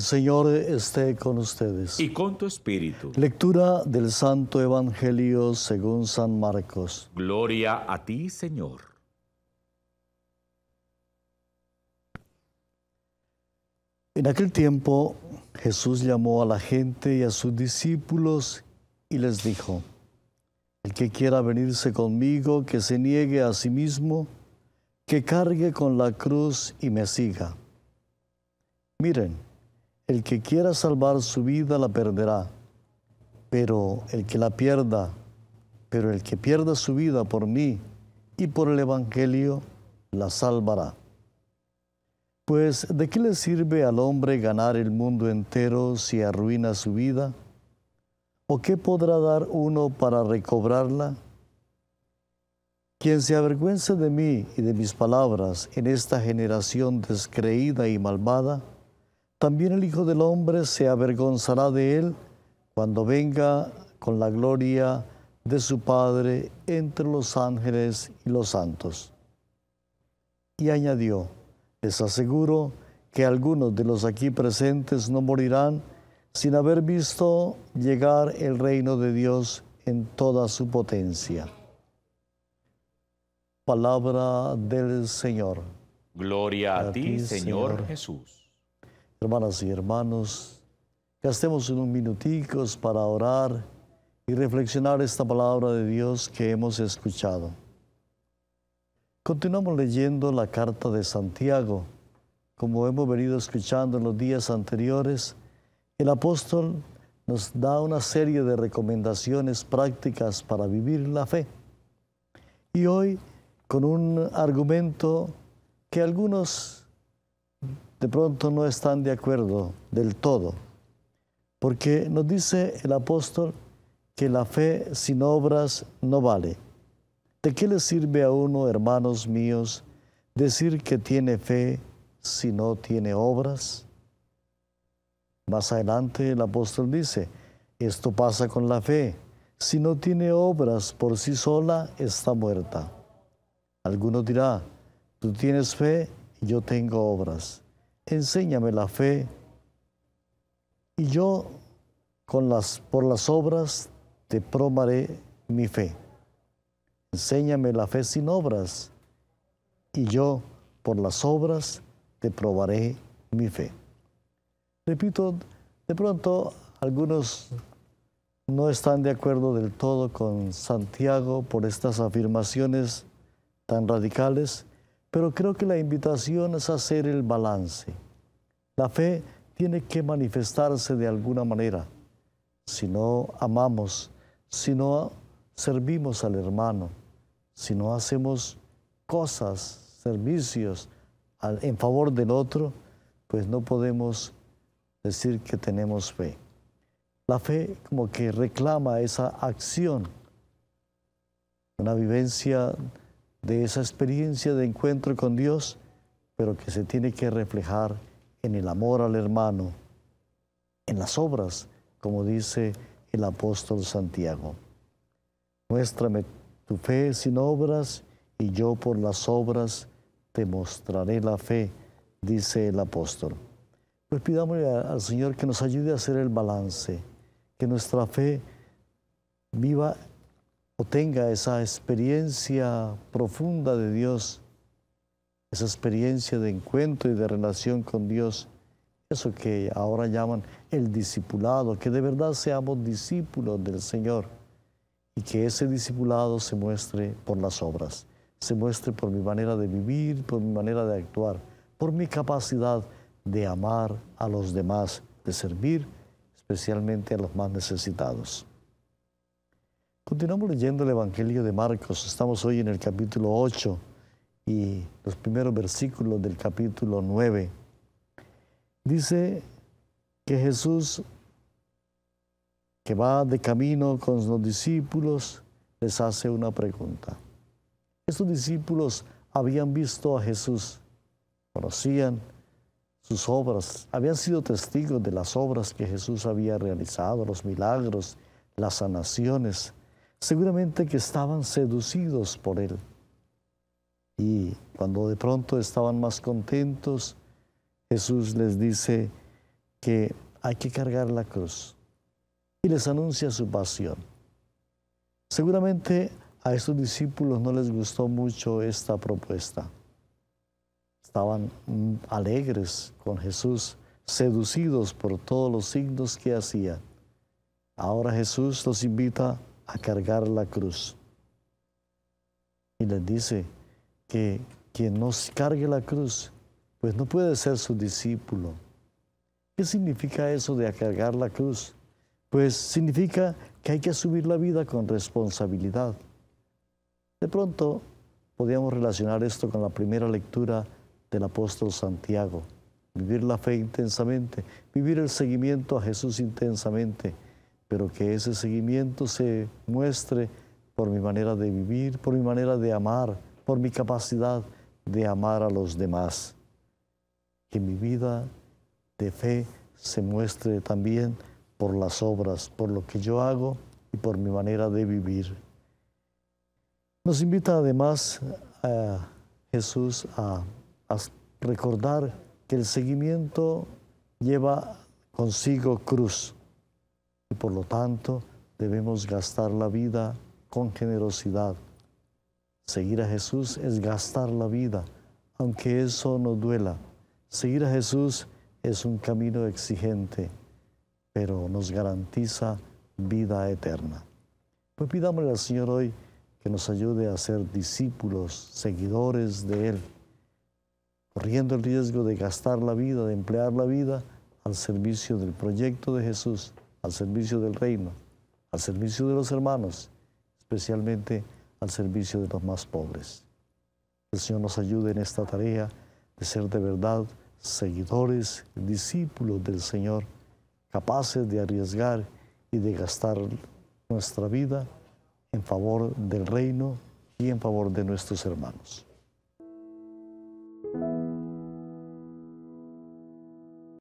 Señor esté con ustedes. Y con tu espíritu. Lectura del Santo Evangelio según San Marcos. Gloria a ti, Señor. En aquel tiempo Jesús llamó a la gente y a sus discípulos y les dijo, El que quiera venirse conmigo, que se niegue a sí mismo, que cargue con la cruz y me siga. Miren, el que quiera salvar su vida la perderá, pero el que la pierda, pero el que pierda su vida por mí y por el Evangelio, la salvará. Pues, ¿de qué le sirve al hombre ganar el mundo entero si arruina su vida? ¿O qué podrá dar uno para recobrarla? Quien se avergüence de mí y de mis palabras en esta generación descreída y malvada, también el Hijo del Hombre se avergonzará de él cuando venga con la gloria de su Padre entre los ángeles y los santos. Y añadió, les aseguro que algunos de los aquí presentes no morirán sin haber visto llegar el reino de Dios en toda su potencia. Palabra del Señor. Gloria a, ti, Señor Jesús. Hermanas y hermanos, gastemos unos minuticos para orar y reflexionar esta palabra de Dios que hemos escuchado. Continuamos leyendo la carta de Santiago. Como hemos venido escuchando en los días anteriores, el apóstol nos da una serie de recomendaciones prácticas para vivir la fe. Y hoy, con un argumento que algunos de pronto no están de acuerdo del todo. Porque nos dice el apóstol que la fe sin obras no vale. ¿De qué le sirve a uno, hermanos míos, decir que tiene fe si no tiene obras? Más adelante el apóstol dice, esto pasa con la fe. Si no tiene obras por sí sola, está muerta. Alguno dirá, tú tienes fe y yo tengo obras enséñame la fe, y yo por las obras te probaré mi fe. Enséñame la fe sin obras, y yo por las obras te probaré mi fe. Repito, de pronto algunos no están de acuerdo del todo con Santiago por estas afirmaciones tan radicales pero creo que la invitación es hacer el balance. La fe tiene que manifestarse de alguna manera. Si no amamos, si no servimos al hermano, si no hacemos cosas, servicios en favor del otro, pues no podemos decir que tenemos fe. La fe como que reclama esa acción, una vivencia de esa experiencia de encuentro con Dios, pero que se tiene que reflejar en el amor al hermano, en las obras, como dice el apóstol Santiago. Muéstrame tu fe sin obras y yo por las obras te mostraré la fe, dice el apóstol. Pues pidámosle al Señor que nos ayude a hacer el balance, que nuestra fe viva o tenga esa experiencia profunda de Dios, esa experiencia de encuentro y de relación con Dios, eso que ahora llaman el discipulado, que de verdad seamos discípulos del Señor y que ese discipulado se muestre por las obras, se muestre por mi manera de vivir, por mi manera de actuar, por mi capacidad de amar a los demás, de servir especialmente a los más necesitados. Continuamos leyendo el Evangelio de Marcos. Estamos hoy en el capítulo 8 y los primeros versículos del capítulo 9. Dice que Jesús, que va de camino con los discípulos, les hace una pregunta. Estos discípulos habían visto a Jesús, conocían sus obras, habían sido testigos de las obras que Jesús había realizado, los milagros, las sanaciones seguramente que estaban seducidos por él. Y cuando de pronto estaban más contentos, Jesús les dice que hay que cargar la cruz y les anuncia su pasión. Seguramente a esos discípulos no les gustó mucho esta propuesta. Estaban alegres con Jesús, seducidos por todos los signos que hacía. Ahora Jesús los invita a cargar la cruz. Y les dice que quien no cargue la cruz, pues no puede ser su discípulo. ¿Qué significa eso de cargar la cruz? Pues significa que hay que asumir la vida con responsabilidad. De pronto, podríamos relacionar esto con la primera lectura del apóstol Santiago. Vivir la fe intensamente, vivir el seguimiento a Jesús intensamente pero que ese seguimiento se muestre por mi manera de vivir, por mi manera de amar, por mi capacidad de amar a los demás. Que mi vida de fe se muestre también por las obras, por lo que yo hago y por mi manera de vivir. Nos invita además a Jesús a recordar que el seguimiento lleva consigo cruz y por lo tanto debemos gastar la vida con generosidad. Seguir a Jesús es gastar la vida, aunque eso nos duela. Seguir a Jesús es un camino exigente, pero nos garantiza vida eterna. Pues pidámosle al Señor hoy que nos ayude a ser discípulos, seguidores de Él, corriendo el riesgo de gastar la vida, de emplear la vida al servicio del proyecto de Jesús al servicio del reino, al servicio de los hermanos, especialmente al servicio de los más pobres. El Señor nos ayude en esta tarea de ser de verdad seguidores, discípulos del Señor, capaces de arriesgar y de gastar nuestra vida en favor del reino y en favor de nuestros hermanos.